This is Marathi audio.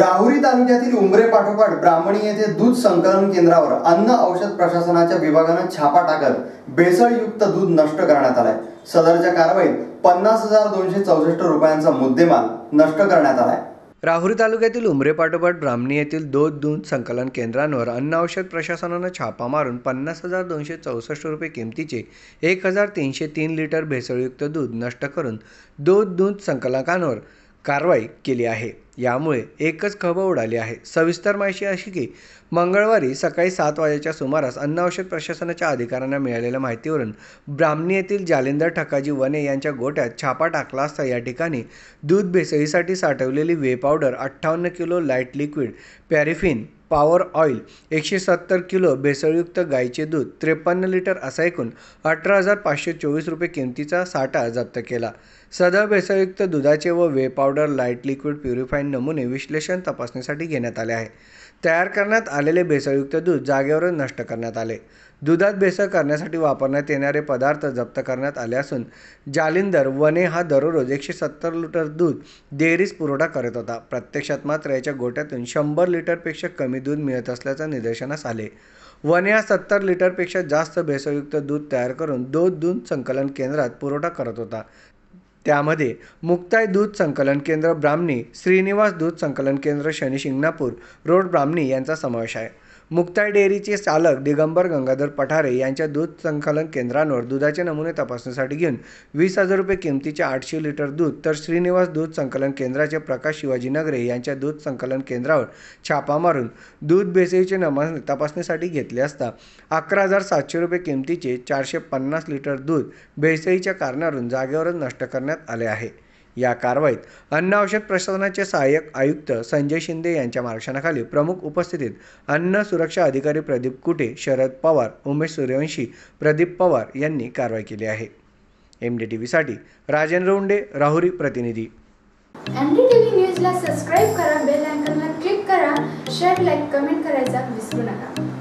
राहुरी तालुक्यातील उमरे पाठोपाठ ब्राह्मणी येथे दूध संकलन केंद्रावर अन्न औषध प्रशासनाच्या विभागाने छापा टाकत भेसळयुक्त दूध नष्ट करण्यात आलाय सदरच्या कारवाईत पन्नास हजार दोनशे चौसष्ट रुपयांचा मुद्देमाल नष्ट करण्यात आलाय राहुरी तालुक्यातील उमरे पाठोपाठ ब्राह्मणी येथील दूध दूध संकलन केंद्रांवर अन्न औषध प्रशासनानं छापा मारून पन्नास हजार दोनशे चौसष्ट रुपये किमतीचे एक हजार तीनशे तीन लिटर भेसळयुक्त दूध नष्ट करून दूध दूध संकलकांवर कारवाई केली आहे यामुळे एकच खब उडाली आहे सविस्तर माहिती अशी की मंगळवारी सकाळी सात वाजेच्या सुमारास अन्न औषध प्रशासनाच्या अधिकाऱ्यांना मिळालेल्या माहितीवरून ब्राह्मणी येथील जालिंदर ठकाजी वने यांच्या गोट्यात छापा टाकला असता या ठिकाणी दूध भेसळीसाठी साठवलेली वे पावडर अठ्ठावन्न kilo light liquid paraffin power oil एकशे सत्तर किलो भेसळयुक्त गाईचे दूध त्रेपन्न लिटर असा ऐकून अठरा हजार पाचशे चोवीस रुपये किमतीचा साठा जप्त केला सदर भेसळयुक्त दुधाचे व whey powder light liquid purified नमुने विश्लेषण तपासणीसाठी घेण्यात आले आहे तयार करण्यात आलेले भेसळयुक्त दूध जागेवरून नष्ट करण्यात आले दुधात भेसळ करण्यासाठी वापरण्यात येणारे पदार्थ जप्त करण्यात आले असून जालिंदर वने हा दररोज एकशे सत्तर लिटर दूध डेअरीस पुरवठा करत होता प्रत्यक्षात मात्र याच्या गोट्यातून शंभर लिटरपेक्षा कमी दूध मिळत असल्याचं निदर्शनास आले वने हा सत्तर लिटरपेक्षा जास्त भेसळयुक्त दूध तयार करून दूध दूध संकलन केंद्रात पुरवठा करत होता त्यामध्ये मुक्ताई दूध संकलन केंद्र ब्राह्मणी श्रीनिवास दूध संकलन केंद्र शनि शिंगणापूर रोड ब्राह्मणी यांचा समावेश आहे मुक्ताय डेअरीचे चालक दिगंबर गंगाधर पठारे यांच्या दूध संकलन केंद्रांवर दुधाचे नमुने तपासणीसाठी घेऊन वीस हजार रुपये किमतीचे आठशे लिटर दूध तर श्रीनिवास दूध संकलन केंद्राचे प्रकाश शिवाजी नगरे यांच्या दूध संकलन केंद्रावर छापा मारून दूध भेसईचे नमुने तपासणीसाठी घेतले असता अकरा हजार सातशे रुपये किमतीचे चारशे पन्नास लिटर दूध भेसळीच्या कारणावरून जागेवरच नष्ट करण्यात आले आहे या कारवाईत अन्न औषध प्रशासनाचे सहाय्यक आयुक्त संजय शिंदे यांच्या मार्गदर्शनाखाली प्रमुख उपस्थितीत अन्न सुरक्षा अधिकारी प्रदीप कुटे शरद पवार उमेश सूर्यवंशी प्रदीप पवार यांनी कारवाई केली आहे एम डी टी व्हीसाठी राजेंद्र उंडे राहुरी प्रतिनिधी न्यूजला करा बेल आयकॉनला क्लिक करा शेअर लाईक कमेंट करायचा विसरू नका